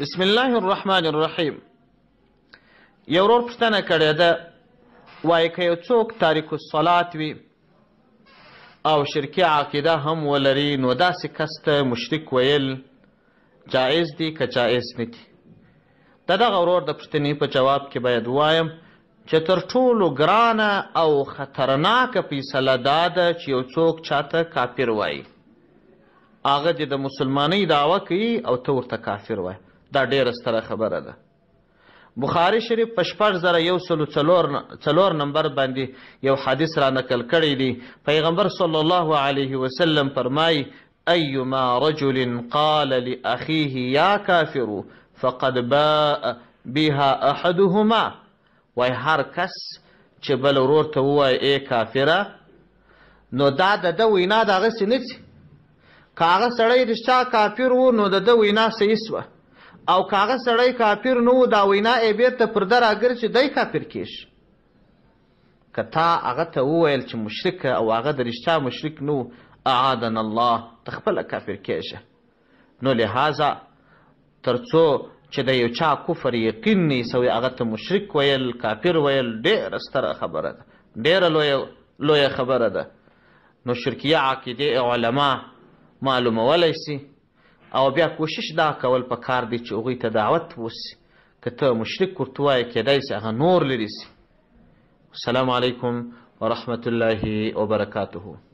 بسم الله الرحمن الرحیم یو ورور پوښتنه کړې ده وایي که یو څوک تاریک الصلات وي او شرکي عقیده هم ولري نو داسې کس ته مشرک ویل جایز دي که جایز نه دي د دغه ورور د پوښتنې په جواب کې باید وایم چې تر ټولو ګرانه او خطرناکه فیصله دا ده چې یو څوک چاته کافر وایي هغه دې د مسلمانۍ دعوه کوي او ته ورته کافر وایي دا ډیره ستره خبره ده بخاری شریف په شپږ زره یو سلو څلور څلور نمبر باندې یو حدیث را نقل کړی دی پیغمبر صلی الله علیه وسلم فرمای ایما رجل قال لاخیه یا کافر فقد باء بها احدهما وای هر کس چې بل ورور ته وای ای کافره نو دا د وینا دغسې نه ځي که هغه سړی رښتیا کافر و نو د ده وینا صحیح سوه او کاغه سړی کافر نو دا وینا یې بیرته پرده راګرځي دی کافر کیږي که تا هغه ته وویل چې مشرک او هغه د رښتیا مشرک نو اعادن الله ته خپله کافر کیږه نو لهذا ترڅو چې د یو چا کفر یقین نیسوي هغه ته مشرک ویل کافر ویل ډېره ستره خبره ده ډېره لویه لویه خبره ده نو شرکیه عقیدې علما معلومولی سي او بیا کوشش دا کول په کار دی چې هغوی ته دعوت وسي که ته مشرک ورته وایې کیدای سي هغه نور لرې سي السلام علیکم ورحمة الله وبركاته